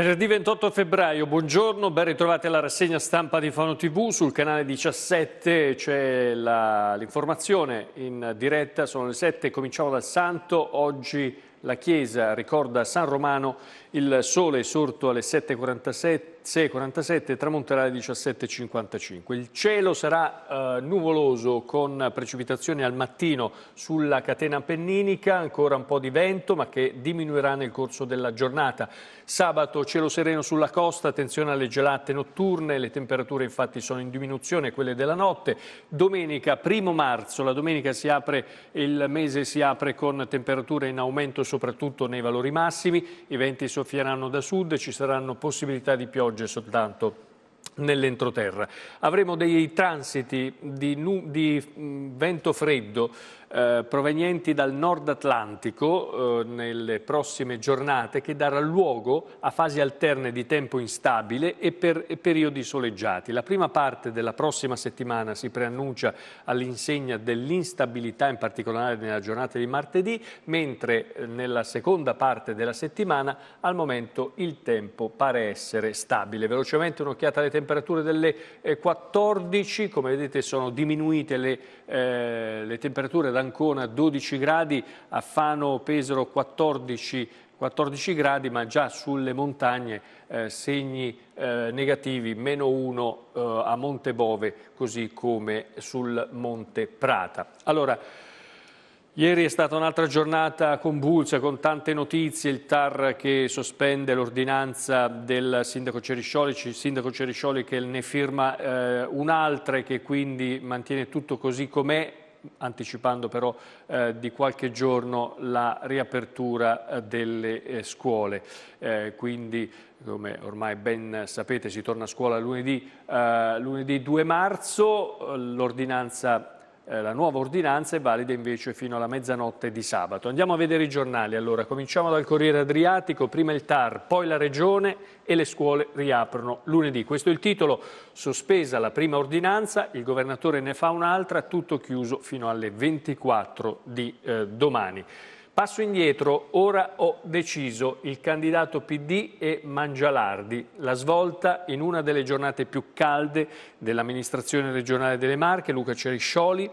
Venerdì 28 febbraio, buongiorno, ben ritrovati alla rassegna stampa di Fano TV, sul canale 17 c'è l'informazione in diretta, sono le 7, cominciamo dal Santo, oggi la Chiesa ricorda San Romano il sole è sorto alle 6.47 e tramonterà alle 17.55. Il cielo sarà eh, nuvoloso con precipitazioni al mattino sulla catena appenninica, ancora un po' di vento ma che diminuirà nel corso della giornata. Sabato cielo sereno sulla costa, attenzione alle gelate notturne, le temperature infatti sono in diminuzione quelle della notte. Domenica, primo marzo, la domenica si apre, il mese si apre con temperature in aumento soprattutto nei valori massimi, i venti sono soffieranno da sud, e ci saranno possibilità di piogge soltanto nell'entroterra. Avremo dei transiti di, di vento freddo eh, provenienti dal nord Atlantico eh, nelle prossime giornate che darà luogo a fasi alterne di tempo instabile e per e periodi soleggiati. La prima parte della prossima settimana si preannuncia all'insegna dell'instabilità, in particolare nella giornata di martedì, mentre eh, nella seconda parte della settimana al momento il tempo pare essere stabile. Velocemente un'occhiata alle temperature delle 14, eh, come vedete sono diminuite le, eh, le temperature da Ancona 12 gradi, a Fano Pesaro 14, 14 gradi, ma già sulle montagne eh, segni eh, negativi, meno 1 eh, a Bove, così come sul Monte Prata. Allora, Ieri è stata un'altra giornata convulsa con tante notizie, il TAR che sospende l'ordinanza del sindaco Ceriscioli, il sindaco Ceriscioli che ne firma eh, un'altra e che quindi mantiene tutto così com'è, anticipando però eh, di qualche giorno la riapertura eh, delle eh, scuole. Eh, quindi, come ormai ben sapete, si torna a scuola lunedì, eh, lunedì 2 marzo, l'ordinanza eh, la nuova ordinanza è valida invece fino alla mezzanotte di sabato. Andiamo a vedere i giornali allora, cominciamo dal Corriere Adriatico, prima il TAR, poi la Regione e le scuole riaprono lunedì. Questo è il titolo, sospesa la prima ordinanza, il governatore ne fa un'altra, tutto chiuso fino alle 24 di eh, domani. Passo indietro, ora ho deciso il candidato PD e Mangialardi. La svolta in una delle giornate più calde dell'amministrazione regionale delle Marche, Luca Ceriscioli,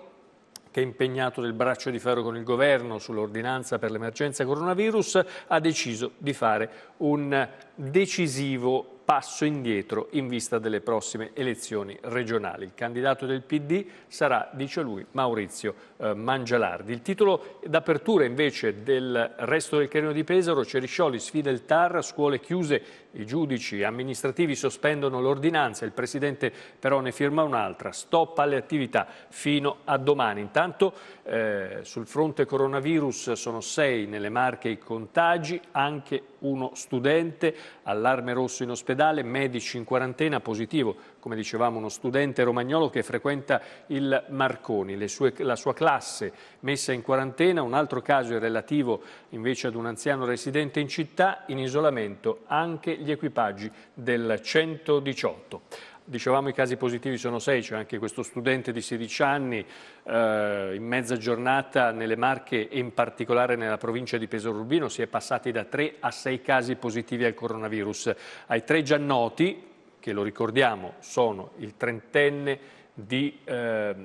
che è impegnato del braccio di ferro con il governo sull'ordinanza per l'emergenza coronavirus, ha deciso di fare un decisivo passo indietro in vista delle prossime elezioni regionali. Il candidato del PD sarà, dice lui, Maurizio eh, Mangialardi. Il titolo d'apertura invece del resto del carino di Pesaro, Ceriscioli sfida il TAR, scuole chiuse, i giudici amministrativi sospendono l'ordinanza, il Presidente però ne firma un'altra, stoppa le attività fino a domani. Intanto eh, sul fronte coronavirus sono sei nelle marche i contagi, anche uno studente, allarme rosso in ospedale ospedale, medici in quarantena, positivo, come dicevamo, uno studente romagnolo che frequenta il Marconi, sue, la sua classe messa in quarantena, un altro caso è relativo invece ad un anziano residente in città, in isolamento anche gli equipaggi del 118. Dicevamo i casi positivi sono 6, c'è cioè anche questo studente di 16 anni eh, in mezza giornata nelle Marche e in particolare nella provincia di Pesaro Urbino si è passati da 3 a 6 casi positivi al coronavirus. Ai tre già noti, che lo ricordiamo, sono il trentenne di eh,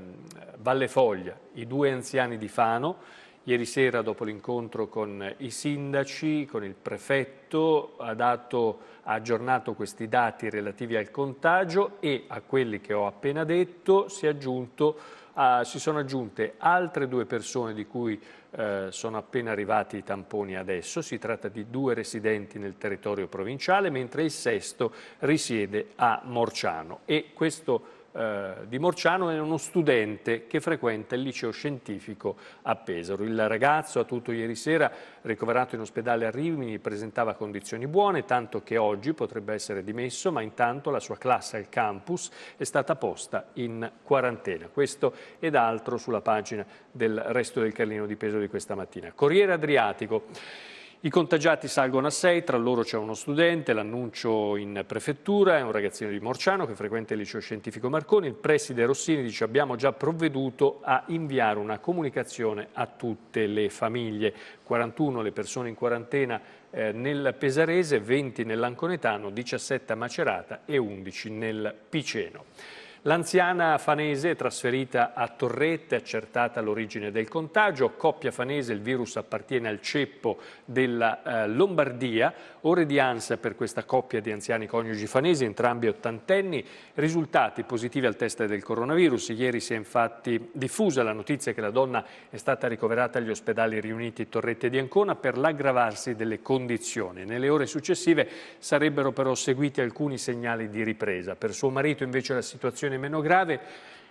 Valle Foglia, i due anziani di Fano, Ieri sera, dopo l'incontro con i sindaci, con il prefetto, ha, dato, ha, aggiornato questi dati relativi al contagio e a quelli che ho appena detto si, aggiunto, uh, si sono aggiunte altre due persone di cui uh, sono appena arrivati i tamponi adesso. Si tratta di due residenti nel territorio provinciale, mentre il sesto risiede a Morciano. E questo eh, di Morciano è uno studente che frequenta il liceo scientifico a Pesaro. Il ragazzo, a tutto ieri sera, ricoverato in ospedale a Rimini, presentava condizioni buone, tanto che oggi potrebbe essere dimesso, ma intanto la sua classe al campus è stata posta in quarantena. Questo ed altro sulla pagina del resto del Carlino di Pesaro di questa mattina. Corriere Adriatico. I contagiati salgono a 6, tra loro c'è uno studente, l'annuncio in prefettura è un ragazzino di Morciano che frequenta il liceo scientifico Marconi, il preside Rossini dice abbiamo già provveduto a inviare una comunicazione a tutte le famiglie, 41 le persone in quarantena eh, nel Pesarese, 20 nell'Anconetano, 17 a Macerata e 11 nel Piceno. L'anziana fanese trasferita a Torrette, accertata l'origine del contagio. Coppia fanese, il virus appartiene al ceppo della eh, Lombardia. Ore di ansia per questa coppia di anziani coniugi fanesi, entrambi ottantenni, risultati positivi al test del coronavirus. Ieri si è infatti diffusa la notizia che la donna è stata ricoverata agli ospedali riuniti Torrette di Ancona per l'aggravarsi delle condizioni. Nelle ore successive sarebbero però seguiti alcuni segnali di ripresa. Per suo marito invece la situazione situazione meno grave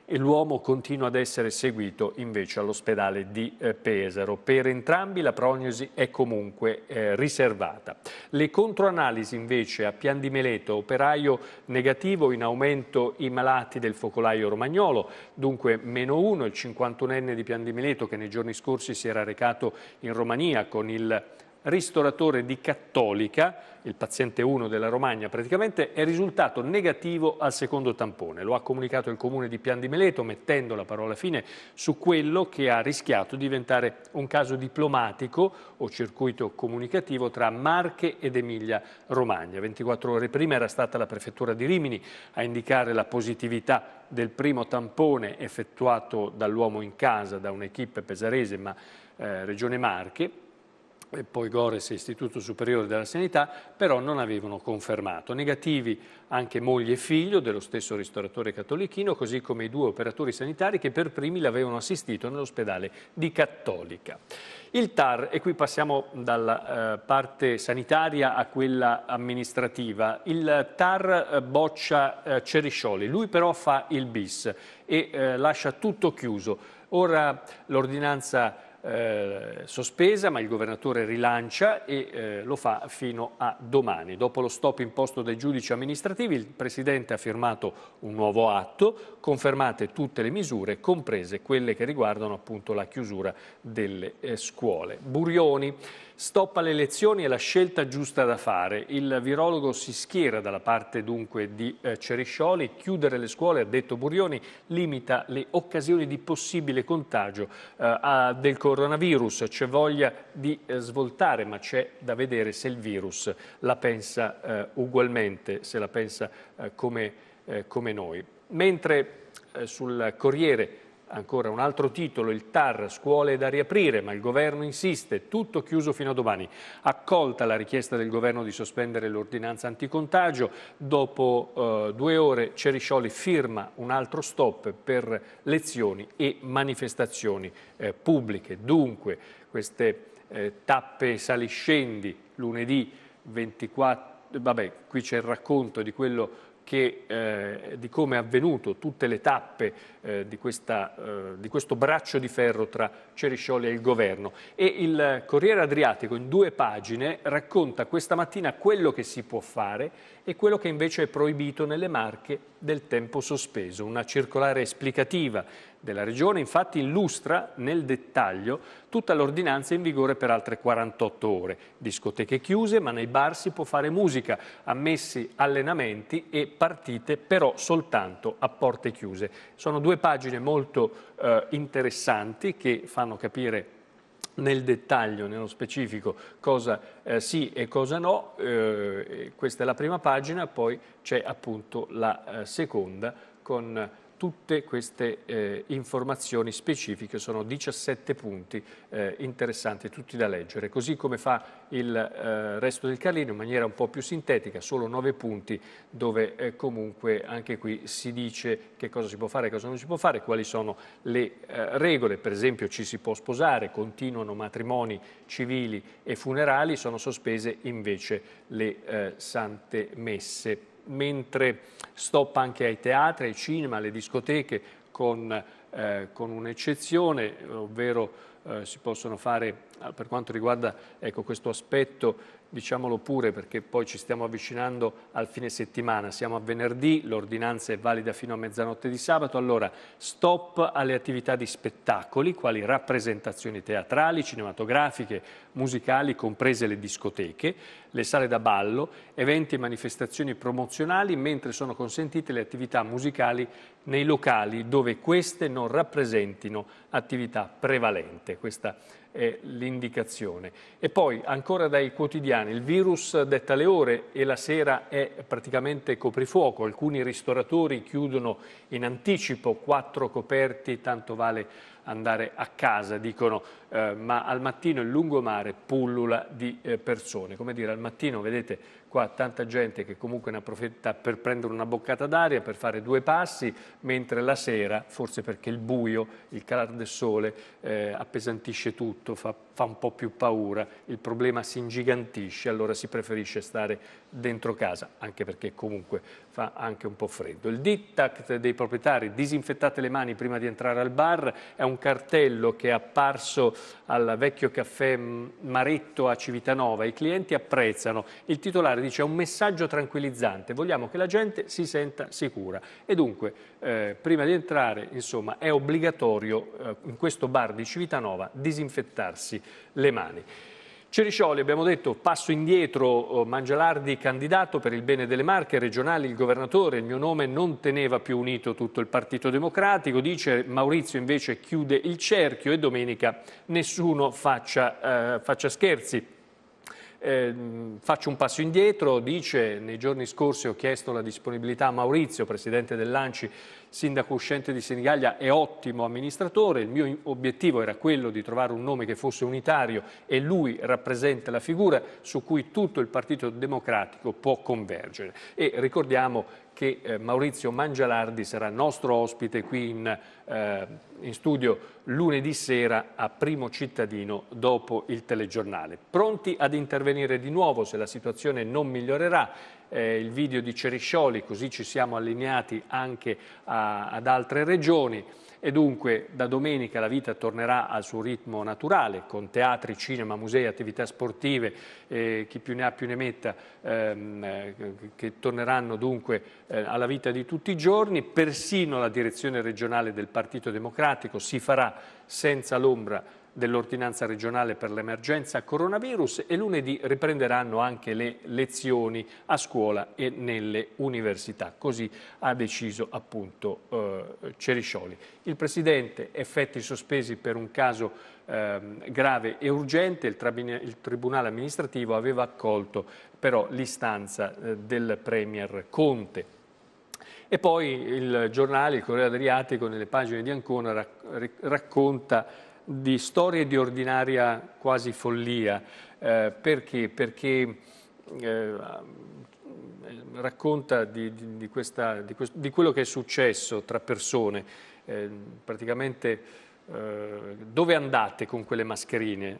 e l'uomo continua ad essere seguito invece all'ospedale di eh, Pesaro. Per entrambi la prognosi è comunque eh, riservata. Le controanalisi invece a Pian di Meleto, operaio negativo, in aumento i malati del focolaio romagnolo, dunque meno uno, il 51enne di Pian di Meleto che nei giorni scorsi si era recato in Romania con il ristoratore di Cattolica, il paziente 1 della Romagna praticamente, è risultato negativo al secondo tampone. Lo ha comunicato il comune di Pian di Meleto mettendo la parola fine su quello che ha rischiato di diventare un caso diplomatico o circuito comunicativo tra Marche ed Emilia Romagna. 24 ore prima era stata la prefettura di Rimini a indicare la positività del primo tampone effettuato dall'uomo in casa da un'equipe pesarese ma eh, Regione Marche e poi Gores e Istituto Superiore della Sanità, però non avevano confermato. Negativi anche moglie e figlio dello stesso ristoratore cattolichino, così come i due operatori sanitari che per primi l'avevano assistito nell'ospedale di Cattolica. Il TAR, e qui passiamo dalla eh, parte sanitaria a quella amministrativa, il TAR eh, boccia eh, Ceriscioli, lui però fa il bis e eh, lascia tutto chiuso. Ora l'ordinanza eh, sospesa, ma il governatore rilancia e eh, lo fa fino a domani. Dopo lo stop imposto dai giudici amministrativi, il Presidente ha firmato un nuovo atto, confermate tutte le misure, comprese quelle che riguardano appunto la chiusura delle eh, scuole. Burioni stoppa le elezioni è la scelta giusta da fare. Il virologo si schiera dalla parte dunque di eh, Cerescioli. Chiudere le scuole, ha detto Burioni, limita le occasioni di possibile contagio eh, del coronavirus. C'è voglia di eh, svoltare, ma c'è da vedere se il virus la pensa eh, ugualmente, se la pensa eh, come, eh, come, noi. Mentre sul Corriere Ancora un altro titolo, il TAR, scuole da riaprire, ma il governo insiste, tutto chiuso fino a domani. Accolta la richiesta del governo di sospendere l'ordinanza anticontagio, dopo eh, due ore Ceriscioli firma un altro stop per lezioni e manifestazioni eh, pubbliche. Dunque queste eh, tappe saliscendi lunedì 24, vabbè qui c'è il racconto di quello che che, eh, di come è avvenuto tutte le tappe eh, di, questa, eh, di, questo braccio di ferro tra Ceriscioli e il governo. E il Corriere Adriatico in due pagine racconta questa mattina quello che si può fare e quello che invece è proibito nelle Marche del tempo sospeso. Una circolare esplicativa della Regione infatti illustra nel dettaglio tutta l'ordinanza in vigore per altre 48 ore. Discoteche chiuse, ma nei bar si può fare musica, ammessi allenamenti e partite però soltanto a porte chiuse. Sono due pagine molto eh, interessanti che fanno capire nel dettaglio, nello specifico, cosa eh, sì e cosa no. Eh, questa è la prima pagina, poi c'è appunto la eh, seconda con tutte queste eh, informazioni specifiche, sono 17 punti eh, interessanti tutti da leggere, così come fa il eh, resto del Carlino in maniera un po' più sintetica, solo 9 punti dove eh, comunque anche qui si dice che cosa si può fare e cosa non si può fare, quali sono le eh, regole, per esempio ci si può sposare, continuano matrimoni civili e funerali, sono sospese invece le eh, sante messe mentre stop anche ai teatri, ai cinema, alle discoteche con, eh, con un'eccezione, ovvero eh, si possono fare per quanto riguarda ecco, questo aspetto diciamolo pure perché poi ci stiamo avvicinando al fine settimana, siamo a venerdì, l'ordinanza è valida fino a mezzanotte di sabato, allora stop alle attività di spettacoli, quali rappresentazioni teatrali, cinematografiche, musicali, comprese le discoteche, le sale da ballo, eventi e manifestazioni promozionali, mentre sono consentite le attività musicali nei locali dove queste non rappresentino attività prevalente. Questa è l'indicazione. E poi, ancora dai quotidiani, il virus detta le ore e la sera è praticamente coprifuoco. Alcuni ristoratori chiudono in anticipo, quattro coperti, tanto vale andare a casa, dicono eh, ma al mattino il lungomare pullula di eh, persone, come dire al mattino vedete qua tanta gente che comunque ne approfitta per prendere una boccata d'aria, per fare due passi, mentre la sera, forse perché il buio, il calar del sole eh, appesantisce tutto, fa fa un po' più paura, il problema si ingigantisce, allora si preferisce stare dentro casa, anche perché comunque fa anche un po' freddo. Il diktat dei proprietari, disinfettate le mani prima di entrare al bar, è un cartello che è apparso al vecchio caffè Maretto a Civitanova, i clienti apprezzano, il titolare dice è un messaggio tranquillizzante, vogliamo che la gente si senta sicura e dunque eh, prima di entrare insomma è obbligatorio eh, in questo bar di Civitanova disinfettarsi le mani. Ceriscioli, abbiamo detto, passo indietro, oh, Mangialardi candidato per il bene delle Marche regionali, il governatore, il mio nome non teneva più unito tutto il Partito Democratico, dice Maurizio invece chiude il cerchio e domenica nessuno faccia, eh, faccia scherzi. Eh, faccio un passo indietro, dice nei giorni scorsi ho chiesto la disponibilità a Maurizio, presidente dell'Anci, sindaco uscente di Senigallia e ottimo amministratore, il mio obiettivo era quello di trovare un nome che fosse unitario e lui rappresenta la figura su cui tutto il Partito Democratico può convergere e ricordiamo che eh, Maurizio Mangialardi sarà nostro ospite qui in, eh, in studio lunedì sera a Primo Cittadino dopo il telegiornale. Pronti ad intervenire di nuovo se la situazione non migliorerà eh, il video di Ceriscioli, così ci siamo allineati anche a, ad altre regioni e dunque da domenica la vita tornerà al suo ritmo naturale con teatri, cinema, musei, attività sportive, eh, chi più ne ha più ne metta, ehm, eh, che torneranno dunque eh, alla vita di tutti i giorni, persino la direzione regionale del Partito Democratico si farà senza l'ombra dell'ordinanza regionale per l'emergenza coronavirus e lunedì riprenderanno anche le lezioni a scuola e nelle università. Così ha deciso appunto eh, Ceriscioli. Il Presidente effetti sospesi per un caso eh, grave e urgente, il, il Tribunale amministrativo aveva accolto però l'istanza eh, del Premier Conte. E poi il giornale, il Corriere Adriatico, nelle pagine di Ancona racconta di storie di ordinaria quasi follia. Eh, perché? Perché eh, racconta di, di, di, questa, questo, di, quello che è successo tra persone, eh, praticamente eh, dove andate con quelle mascherine?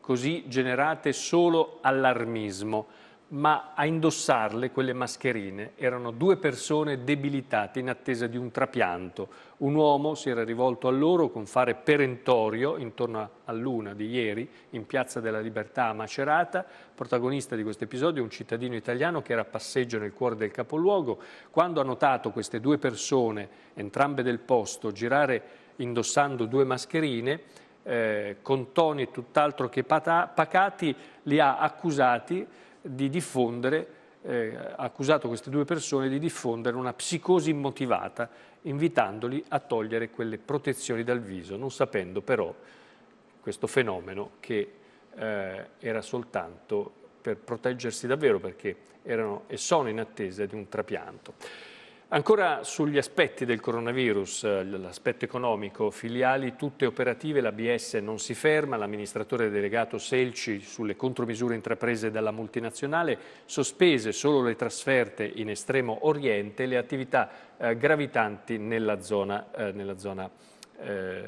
Così generate solo allarmismo ma a indossarle, quelle mascherine, erano due persone debilitate in attesa di un trapianto. Un uomo si era rivolto a loro con fare perentorio intorno a luna di ieri in Piazza della Libertà a Macerata. Protagonista di questo episodio è un cittadino italiano che era a passeggio nel cuore del capoluogo. Quando ha notato queste due persone, entrambe del posto, girare indossando due mascherine, eh, con toni tutt'altro che pacati, li ha accusati di diffondere, eh, ha accusato queste due persone di diffondere una psicosi immotivata, invitandoli a togliere quelle protezioni dal viso, non sapendo però questo fenomeno che eh, era soltanto per proteggersi davvero, perché erano e sono in attesa di un trapianto. Ancora sugli aspetti del coronavirus, eh, l'aspetto economico, filiali tutte operative, l'ABS non si ferma, l'amministratore delegato Selci sulle contromisure intraprese dalla multinazionale, sospese solo le trasferte in estremo oriente e le attività eh, gravitanti nella zona, eh, nella zona eh,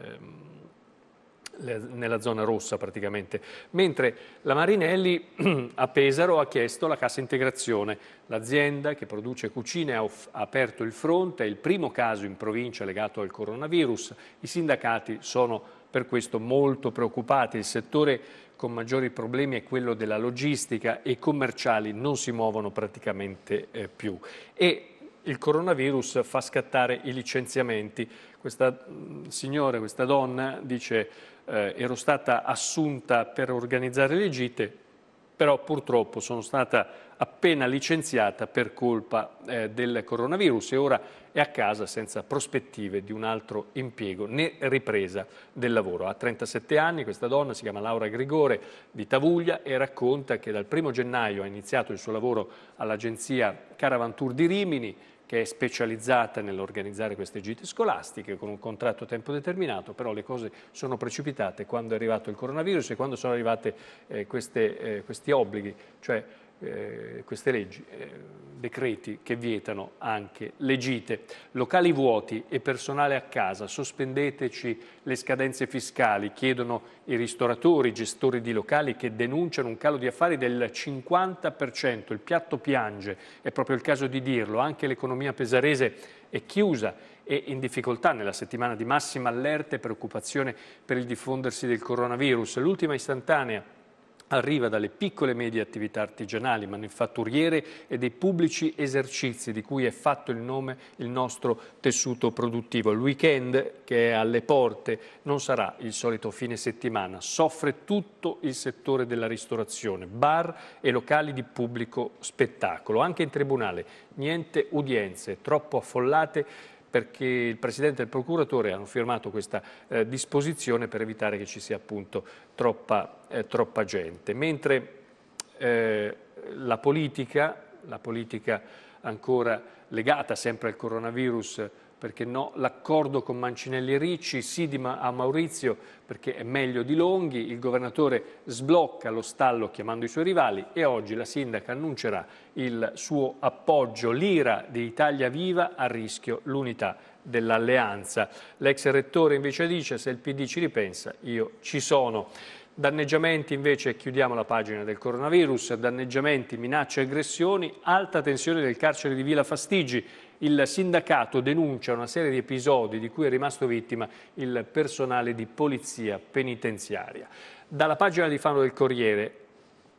nella zona rossa praticamente, mentre la Marinelli a Pesaro ha chiesto la cassa integrazione. L'azienda che produce cucine ha, ha aperto il fronte, è il primo caso in provincia legato al coronavirus, i sindacati sono per questo molto preoccupati, il settore con maggiori problemi è quello della logistica e i commerciali non si muovono praticamente eh, più. E il coronavirus fa scattare i licenziamenti. Questa mm, signora, questa donna dice eh, ero stata assunta per organizzare le gite, però purtroppo sono stata appena licenziata per colpa eh, del coronavirus e ora è a casa senza prospettive di un altro impiego né ripresa del lavoro. Ha 37 anni, questa donna si chiama Laura Grigore di Tavuglia e racconta che dal primo gennaio ha iniziato il suo lavoro all'agenzia Caravantour di Rimini, che è specializzata nell'organizzare queste gite scolastiche con un contratto a tempo determinato, però le cose sono precipitate quando è arrivato il coronavirus e quando sono arrivati eh, eh, questi obblighi, cioè eh, queste leggi, eh, decreti che vietano anche le gite. Locali vuoti e personale a casa, sospendeteci le scadenze fiscali, chiedono i ristoratori, i gestori di locali che denunciano un calo di affari del 50%. Il piatto piange, è proprio il caso di dirlo, anche l'economia pesarese è chiusa e in difficoltà nella settimana di massima allerta e preoccupazione per il diffondersi del coronavirus. L'ultima istantanea arriva dalle piccole e medie attività artigianali, manifatturiere e dei pubblici esercizi di cui è fatto il nome il nostro tessuto produttivo. Il weekend che è alle porte non sarà il solito fine settimana, soffre tutto il settore della ristorazione, bar e locali di pubblico spettacolo. Anche in tribunale niente udienze troppo affollate perché il Presidente e il Procuratore hanno firmato questa eh, disposizione per evitare che ci sia appunto troppa, eh, troppa gente. Mentre eh, la, politica, la politica ancora legata sempre al coronavirus perché no l'accordo con Mancinelli e Ricci, Sidima a Maurizio perché è meglio di Longhi, il governatore sblocca lo stallo chiamando i suoi rivali e oggi la sindaca annuncerà il suo appoggio, l'ira di Italia Viva a rischio l'unità dell'alleanza. L'ex rettore invece dice se il PD ci ripensa io ci sono. Danneggiamenti invece, chiudiamo la pagina del coronavirus, danneggiamenti, minacce e aggressioni, alta tensione del carcere di Villa Fastigi, il sindacato denuncia una serie di episodi di cui è rimasto vittima il personale di polizia penitenziaria. Dalla pagina di Fano del Corriere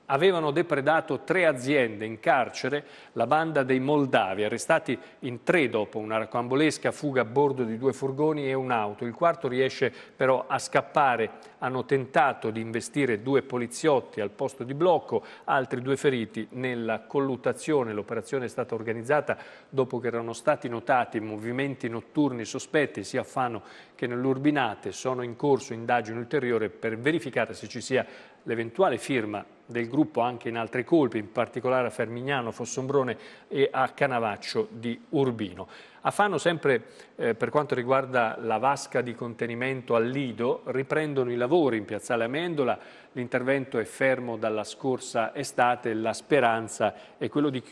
avevano depredato tre aziende in carcere, la banda dei Moldavi, arrestati in tre dopo una racambolesca fuga a bordo di due furgoni e un'auto. Il quarto riesce però a scappare, hanno tentato di investire due poliziotti al posto di blocco, altri due feriti nella colluttazione. L'operazione è stata organizzata dopo che erano stati notati movimenti notturni sospetti sia a Fano che nell'Urbinate. Sono in corso indagini ulteriori per verificare se ci sia l'eventuale firma del gruppo anche in altre colpi, in particolare a Fermignano, Fossombrone e a Canavaccio di Urbino. A Fano, sempre eh, per quanto riguarda la vasca di contenimento al Lido, riprendono i lavori in Piazzale Amendola, l'intervento è fermo dalla scorsa estate, la speranza è quello di,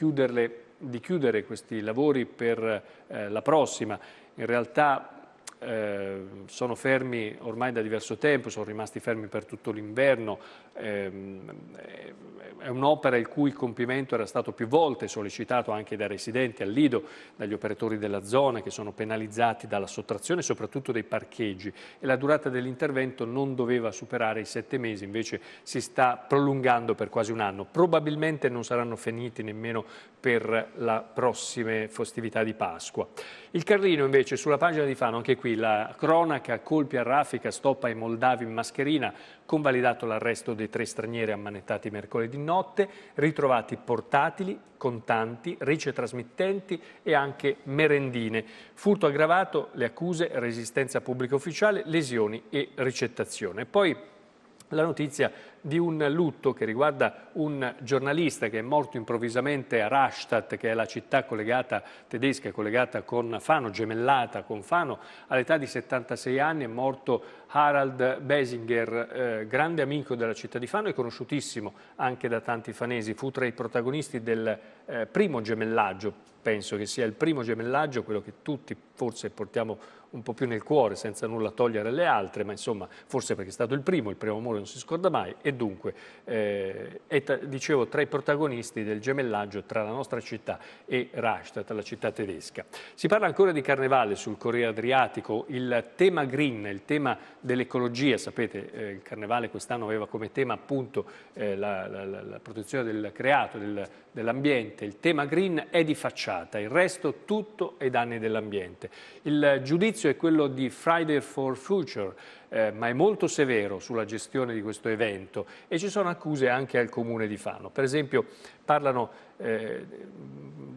di chiudere questi lavori per eh, la prossima. In realtà Ehm, sono fermi ormai da diverso tempo, sono rimasti fermi per tutto l'inverno, ehm, è un'opera il cui compimento era stato più volte sollecitato anche dai residenti al Lido, dagli operatori della zona che sono penalizzati dalla sottrazione soprattutto dei parcheggi e la durata dell'intervento non doveva superare i sette mesi, invece si sta prolungando per quasi un anno. Probabilmente non saranno finiti nemmeno per le prossime festività di Pasqua. Il Carlino invece sulla pagina di Fano, anche qui la cronaca, colpi a raffica, stoppa ai moldavi in mascherina, convalidato l'arresto dei tre stranieri ammanettati mercoledì notte, ritrovati portatili, contanti, ricetrasmittenti e anche merendine. Furto aggravato, le accuse, resistenza pubblica ufficiale, lesioni e ricettazione. Poi la notizia di un lutto che riguarda un giornalista che è morto improvvisamente a Rastatt, che è la città collegata tedesca, collegata con Fano, gemellata con Fano, all'età di 76 anni è morto Harald Besinger, eh, grande amico della città di Fano e conosciutissimo anche da tanti fanesi, fu tra i protagonisti del eh, primo gemellaggio, penso che sia il primo gemellaggio, quello che tutti forse portiamo un po' più nel cuore, senza nulla togliere alle altre, ma insomma forse perché è stato il primo, il primo amore non si scorda mai, e dunque eh, è dicevo tra i protagonisti del gemellaggio tra la nostra città e Rastatt, la città tedesca. Si parla ancora di Carnevale sul Corriere Adriatico, il tema green, il tema dell'ecologia, sapete eh, il Carnevale quest'anno aveva come tema appunto eh, la, la, la, protezione del creato, del, dell'ambiente, il tema green è di facciata, il resto tutto è danni dell'ambiente. Il giudizio esercizio è quello di Friday for Future, eh, ma è molto severo sulla gestione di questo evento e ci sono accuse anche al Comune di Fano. Per esempio parlano eh,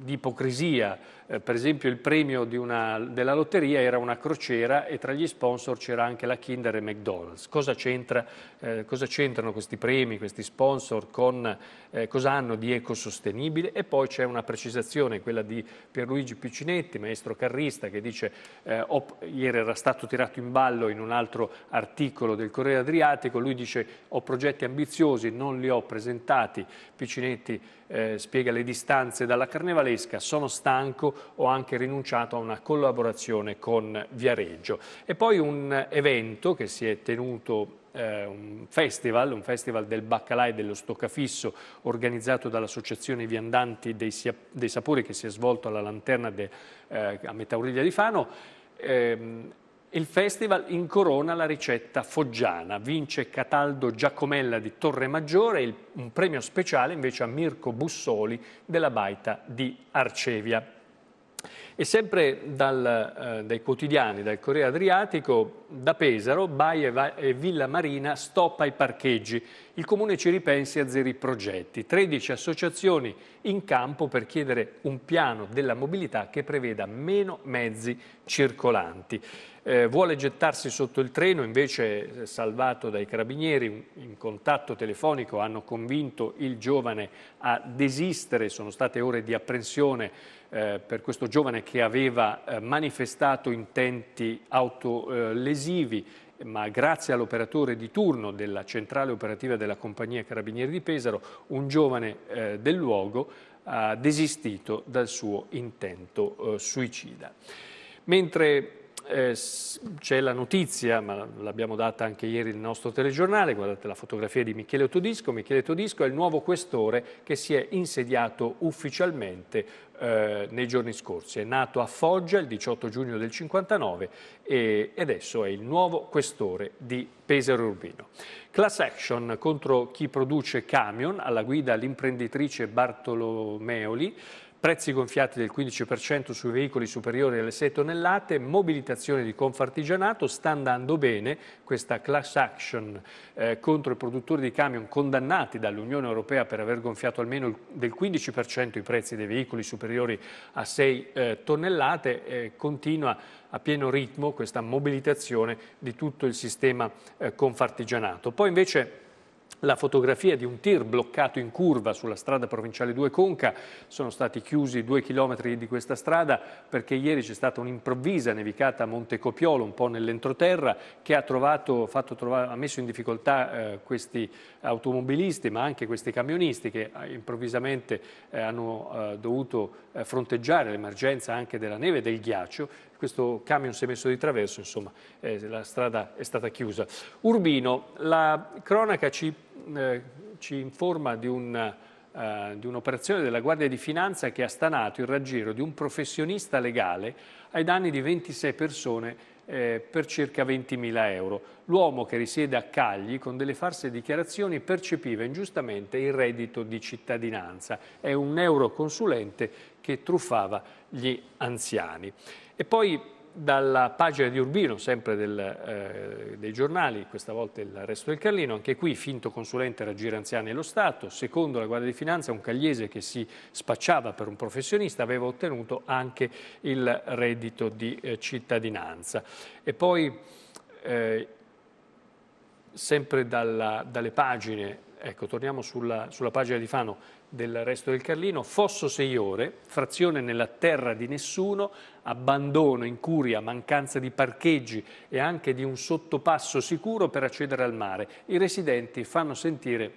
di ipocrisia, eh, per esempio il premio una, della lotteria era una crociera e tra gli sponsor c'era anche la Kinder e McDonald's. Cosa, c'entra, eh, cosa c'entrano questi premi, questi sponsor, con eh, cosa hanno di ecosostenibile? E poi c'è una precisazione, quella di Pierluigi Piccinetti, maestro carrista, che dice eh, ieri era stato tirato in ballo in un altro articolo del Corriere Adriatico, lui dice ho progetti ambiziosi, non li ho presentati, Piccinetti eh, spiega le distanze dalla carnevalesca, sono stanco, ho anche rinunciato a una collaborazione con Viareggio. E poi un evento che si è tenuto eh, un festival, un festival del baccalà e dello stoccafisso organizzato dall'Associazione Viandanti dei, dei, Sapori che si è svolto alla Lanterna de, eh, a Metauriglia di Fano. Ehm, il festival incorona la ricetta foggiana, vince Cataldo Giacomella di Torre Maggiore e un premio speciale invece a Mirko Bussoli della Baita di Arcevia. E sempre dal, eh, dai quotidiani, dal Corriere Adriatico, da Pesaro, Baia e Villa Marina stop ai parcheggi. Il Comune ci ripensi a zeri progetti. 13 associazioni in campo per chiedere un piano della mobilità che preveda meno mezzi circolanti. Eh, vuole gettarsi sotto il treno, invece eh, salvato dai carabinieri, in contatto telefonico hanno convinto il giovane a desistere, sono state ore di apprensione eh, per questo giovane che aveva eh, manifestato intenti autolesivi, ma grazie all'operatore di turno della centrale operativa della compagnia Carabinieri di Pesaro, un giovane eh, del luogo ha desistito dal suo intento eh, suicida. Mentre eh, c'è la notizia, ma l'abbiamo data anche ieri nel nostro telegiornale, guardate la fotografia di Michele Todisco, Michele Todisco è il nuovo questore che si è insediato ufficialmente eh, nei giorni scorsi. È nato a Foggia il 18 giugno del 59 e adesso è il nuovo questore di Pesaro Urbino. Class action contro chi produce camion, alla guida l'imprenditrice Bartolomeoli, prezzi gonfiati del 15% sui veicoli superiori alle 6 tonnellate, mobilitazione di Confartigianato, sta andando bene questa class action eh, contro i produttori di camion condannati dall'Unione Europea per aver gonfiato almeno del 15% i prezzi dei veicoli superiori a 6 eh, tonnellate, eh, continua a pieno ritmo questa mobilitazione di tutto il sistema eh, confartigianato. Poi invece la fotografia di un tir bloccato in curva sulla strada provinciale 2 Conca. Sono stati chiusi due chilometri di questa strada perché ieri c'è stata un'improvvisa nevicata a Montecopiolo, un po' nell'entroterra, che ha, trovato, trovare, ha messo in difficoltà eh, questi automobilisti ma anche questi camionisti che eh, improvvisamente eh, hanno eh, dovuto eh, fronteggiare l'emergenza anche della neve e del ghiaccio questo camion si è messo di traverso, insomma eh, la strada è stata chiusa. Urbino, la cronaca ci, eh, ci informa di un eh, di un'operazione della Guardia di Finanza che ha stanato il raggiro di un professionista legale ai danni di 26 persone eh, per circa 20.000 euro. L'uomo che risiede a Cagli con delle false dichiarazioni percepiva ingiustamente il reddito di cittadinanza. È un neuroconsulente che truffava gli anziani. E poi dalla pagina di Urbino, sempre del, eh, dei giornali, questa volta il resto del Carlino, anche qui finto consulente raggire anziani e lo Stato, secondo la Guardia di Finanza un cagliese che si spacciava per un professionista aveva ottenuto anche il reddito di eh, cittadinanza. E poi eh, sempre dalla, dalle pagine, ecco torniamo sulla, sulla pagina di Fano, del resto del Carlino, Fosso sei ore, frazione nella terra di nessuno, abbandono, incuria, mancanza di parcheggi e anche di un sottopasso sicuro per accedere al mare. I residenti fanno sentire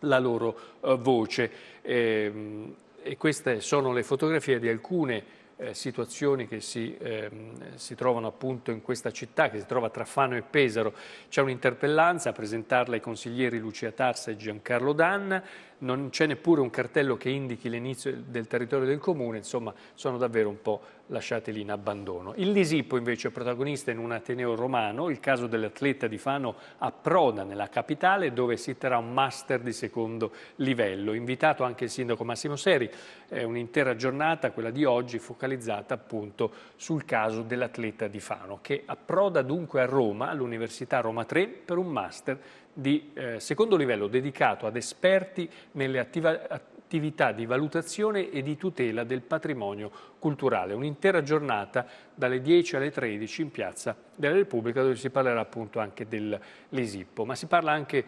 la loro eh, voce eh, e queste sono le fotografie di alcune eh, situazioni che si, ehm, si, trovano appunto in questa città, che si trova tra Fano e Pesaro. C'è un'interpellanza a presentarla ai consiglieri Lucia Tarsa e Giancarlo Danna, non c'è neppure un cartello che indichi l'inizio del territorio del comune, insomma sono davvero un po' lasciati lì in abbandono. Il Lisippo invece è protagonista in un Ateneo romano, il caso dell'atleta di Fano approda nella capitale dove si terrà un master di secondo livello. Invitato anche il sindaco Massimo Seri, è un'intera giornata, quella di oggi, focalizzata appunto sul caso dell'atleta di Fano che approda dunque a Roma all'Università Roma 3 per un master di eh, secondo livello dedicato ad esperti nelle attività attività di valutazione e di tutela del patrimonio culturale. Un'intera giornata dalle 10 alle 13 in Piazza della Repubblica dove si parlerà appunto anche dell'Isippo, ma si parla anche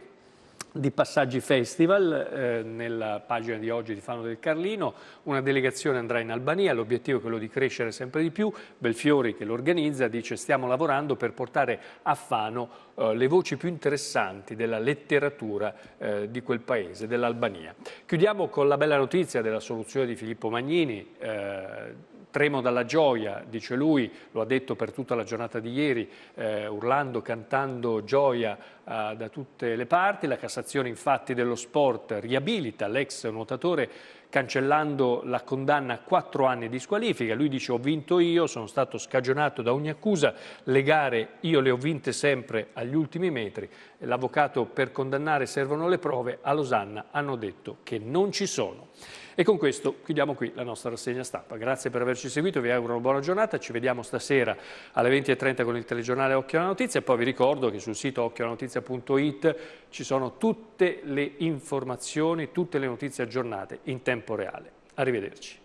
di Passaggi Festival, eh, nella pagina di oggi di Fano del Carlino, una delegazione andrà in Albania, l'obiettivo è quello di crescere sempre di più, Belfiori che l'organizza dice stiamo lavorando per portare a Fano eh, le voci più interessanti della letteratura eh, di quel paese, dell'Albania. Chiudiamo con la bella notizia della soluzione di Filippo Magnini, eh, tremo dalla gioia, dice lui, lo ha detto per tutta la giornata di ieri, eh, urlando, cantando gioia eh, da tutte le parti. La Cassazione infatti dello sport riabilita l'ex nuotatore cancellando la condanna a quattro anni di squalifica. Lui dice ho vinto io, sono stato scagionato da ogni accusa, le gare io le ho vinte sempre agli ultimi metri. L'avvocato per condannare servono le prove, a Losanna hanno detto che non ci sono. E con questo chiudiamo qui la nostra rassegna stampa. Grazie per averci seguito, vi auguro una buona giornata, ci vediamo stasera alle 20.30 con il telegiornale Occhio alla Notizia e poi vi ricordo che sul sito occhiolanotizia.it ci sono tutte le informazioni, tutte le notizie aggiornate in tempo reale. Arrivederci.